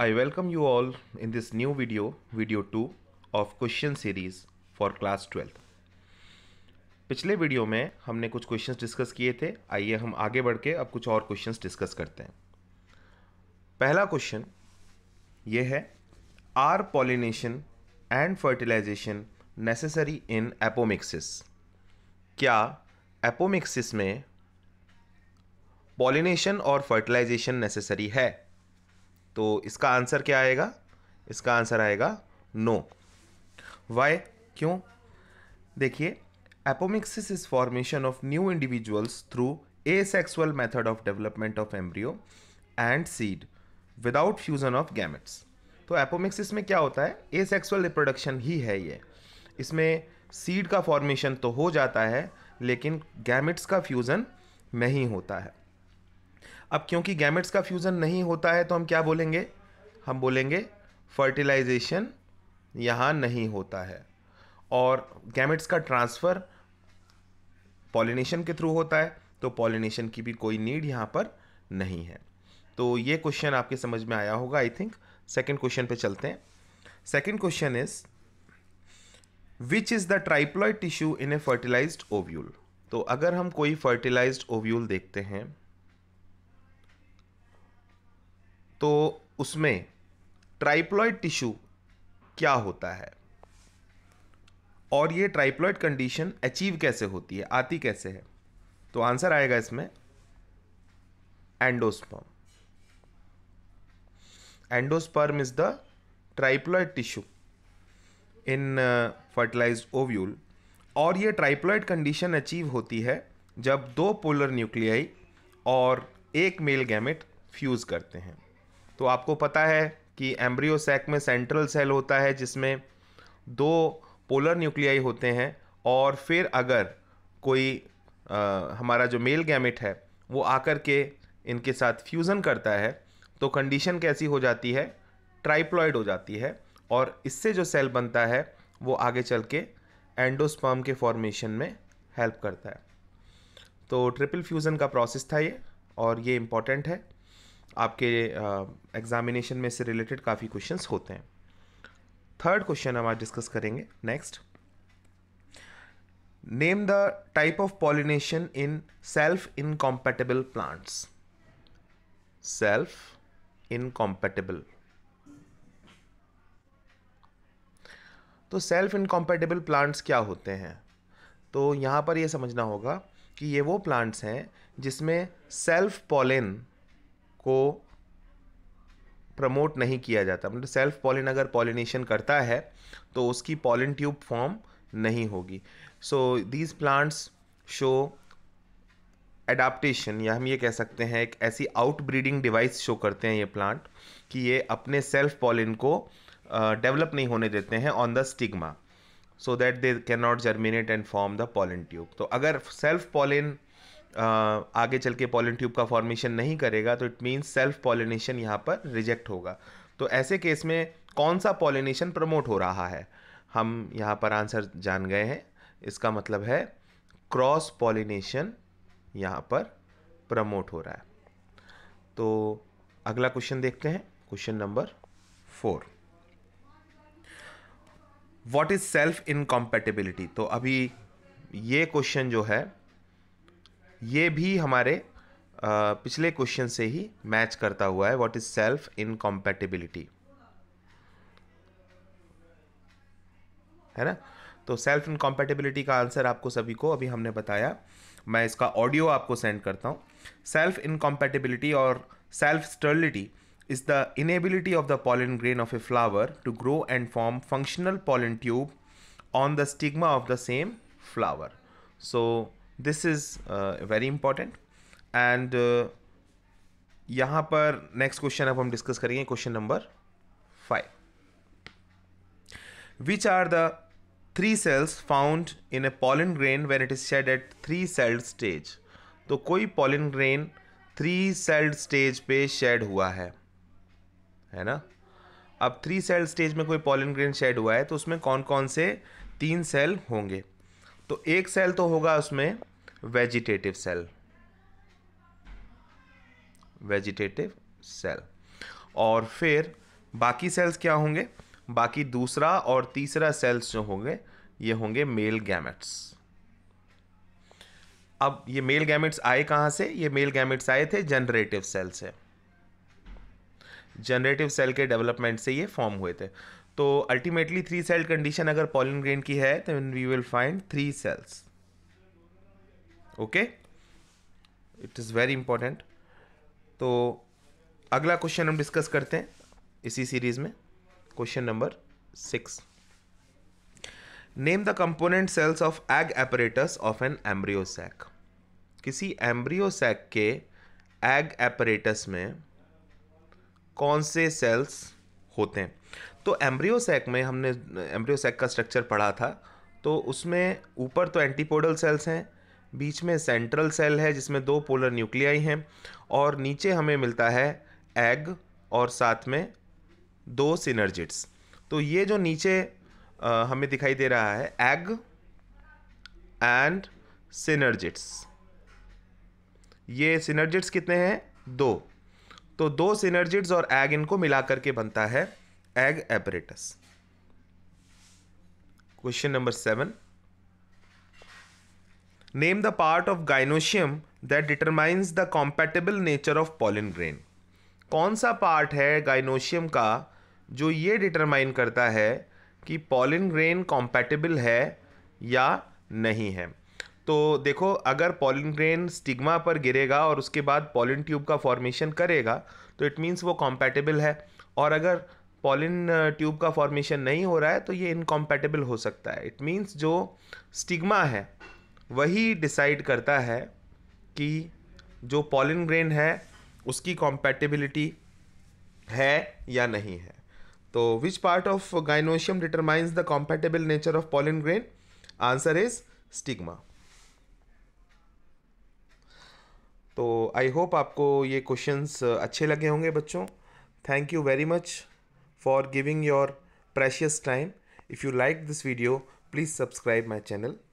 I welcome you all in this new video video two of question series for class twelfth पिछले video में हमने कुछ question discuss किए थे आइए हम आगे बढ़ के अब कुछ और क्वेश्चन डिस्कस करते हैं पहला क्वेश्चन ये है are pollination and fertilization necessary in apomixis क्या एपोमिक्सिस में पॉलिनेशन और फर्टिलाइजेशन नेसेसरी है तो इसका आंसर क्या आएगा इसका आंसर आएगा नो वाई क्यों देखिए apomixis is formation of new individuals through asexual method of development of embryo and seed without fusion of gametes तो एपोमिक्सिस में क्या होता है ए सेक्सुअल रिप्रोडक्शन ही है ये इसमें सीड का फॉर्मेशन तो हो जाता है लेकिन गैमेट्स का फ्यूज़न नहीं होता है अब क्योंकि गैमेट्स का फ्यूज़न नहीं होता है तो हम क्या बोलेंगे हम बोलेंगे फर्टिलाइजेशन यहाँ नहीं होता है और गैमेट्स का ट्रांसफ़र पॉलिनेशन के थ्रू होता है तो पॉलिनेशन की भी कोई नीड यहाँ पर नहीं है तो ये क्वेश्चन आपके समझ में आया होगा आई थिंक सेकेंड क्वेश्चन पे चलते हैं second question is which is the triploid tissue in a fertilized ovule तो अगर हम कोई फर्टिलाइज्ड ओव्यूल देखते हैं तो उसमें ट्राइप्लॉयड टिश्यू क्या होता है और ये ट्राइप्लॉयड कंडीशन अचीव कैसे होती है आती कैसे है तो आंसर आएगा इसमें endosperm endosperm is the triploid tissue in fertilize ovule और ये ट्राइप्लॉयड कंडीशन अचीव होती है जब दो पोलर न्यूक्लियाई और एक मेल गैमेट फ्यूज़ करते हैं तो आपको पता है कि एम्ब्रियो सैक में सेंट्रल सेल होता है जिसमें दो पोलर न्यूक्लियाई होते हैं और फिर अगर कोई आ, हमारा जो मेल गैमिट है वो आकर के इनके साथ फ्यूज़न करता है तो कंडीशन कैसी हो जाती है ट्राइप्लॉयड हो जाती है और इससे जो सेल बनता है वो आगे चल के एंडोस्पर्म के फॉर्मेशन में हेल्प करता है तो ट्रिपल फ्यूज़न का प्रोसेस था ये और ये इम्पॉर्टेंट है आपके एग्जामिनेशन में से रिलेटेड काफ़ी क्वेश्चंस होते हैं थर्ड क्वेश्चन हम आज डिस्कस करेंगे next name the type of pollination in self incompatible plants self incompatible तो सेल्फ इनकॉम्पैटिबल प्लांट्स क्या होते हैं तो यहाँ पर यह समझना होगा कि ये वो प्लांट्स हैं जिसमें सेल्फ पॉलिन को प्रमोट नहीं किया जाता मतलब सेल्फ पॉलिन अगर पॉलिनेशन करता है तो उसकी पॉलिन ट्यूब फॉर्म नहीं होगी so these plants show adaptation या हम ये कह सकते हैं एक ऐसी आउट ब्रीडिंग डिवाइस शो करते हैं ये प्लांट कि ये अपने सेल्फ पॉलिन को डेवलप uh, नहीं होने देते हैं on the stigma so that they cannot germinate and form the pollen tube तो अगर सेल्फ पॉलिन आगे चल के पॉलन ट्यूब का फॉर्मेशन नहीं करेगा तो इट मीन्स सेल्फ पॉलिनेशन यहाँ पर रिजेक्ट होगा तो ऐसे केस में कौन सा पॉलिनेशन प्रमोट हो रहा है हम यहाँ पर आंसर जान गए हैं इसका मतलब है क्रॉस पॉलिनेशन यहाँ पर प्रमोट हो रहा है तो अगला क्वेश्चन देखते हैं question number four what is self incompatibility तो अभी ये क्वेश्चन जो है ये भी हमारे पिछले क्वेश्चन से ही मैच करता हुआ है व्हाट इज सेल्फ इनकॉम्पैटिबिलिटी है ना तो सेल्फ इनकॉम्पैटिबिलिटी का आंसर आपको सभी को अभी हमने बताया मैं इसका ऑडियो आपको सेंड करता हूँ सेल्फ इनकॉम्पैटिबिलिटी और self sterility is the inability of the pollen grain of a flower to grow and form functional pollen tube on the stigma of the same flower. So this is very important and यहाँ पर next question अब हम discuss करेंगे question number five which are the three cells found in a pollen grain when it is shed at three celled stage तो कोई pollen grain three celled stage पे shed हुआ है है ना अब थ्री सेल स्टेज में कोई पॉलिन ग्रेन शेड हुआ है तो उसमें कौन कौन से तीन सेल होंगे तो एक सेल तो होगा उसमें वेजिटेटिव सेल वेजिटेटिव सेल और फिर बाकी सेल्स क्या होंगे बाकी दूसरा और तीसरा सेल्स जो होंगे ये होंगे मेल गैमेट्स अब ये मेल गैमेट्स आए कहां से ये मेल गैमेट्स आए थे जनरेटिव सेल से जनरेटिव सेल के डेवलपमेंट से ये फॉर्म हुए थे तो अल्टीमेटली थ्री सेल कंडीशन अगर पॉलिन ग्रेन की है तो we will find three cells okay it is very important तो अगला क्वेश्चन हम डिस्कस करते हैं इसी सीरीज़ में question number six name the component cells of egg apparatus of an embryo sac किसी एम्ब्रियो सैक के एग एपरेटस में कौन से सेल्स होते हैं तो एम्ब्रियो सैक में हमने एम्ब्रियो सैक का स्ट्रक्चर पढ़ा था तो उसमें ऊपर तो एंटीपोडल सेल्स हैं बीच में सेंट्रल सेल है जिसमें दो पोलर न्यूक्लियाई हैं और नीचे हमें मिलता है एग और साथ में दो सिनर्जिट्स तो ये जो नीचे आ, हमें दिखाई दे रहा है एग एंड सिनर्जिट्स ये सिनर्जिट्स कितने हैं दो तो दो सिनर्जिट्स और एग इनको मिला करके बनता है egg apparatus question number seven Name the part of gynosium that determines the compatible nature of pollen grain. कौन सा पार्ट है गाइनोशियम का जो ये डिटरमाइन करता है कि पॉलिन ग्रेन कॉम्पैटिबल है या नहीं है तो देखो अगर पॉलिन ग्रेन स्टिग्मा पर गिरेगा और उसके बाद पॉलिन ट्यूब का फॉर्मेशन करेगा तो इट मीन्स वो कॉम्पैटिबल है और अगर पॉलिन ट्यूब का फॉर्मेशन नहीं हो रहा है तो ये इनकॉम्पैटिबल हो सकता है इट मीन्स जो स्टिग्मा है वही डिसाइड करता है कि जो पॉलिन ग्रेन है उसकी कॉम्पैटिबिलिटी है या नहीं है तो which part of gynoecium determines the compatible nature of pollen grain answer is stigma तो आई होप आपको ये क्वेश्चंस अच्छे लगे होंगे बच्चों thank you very much for giving your precious time if you like this video please subscribe my channel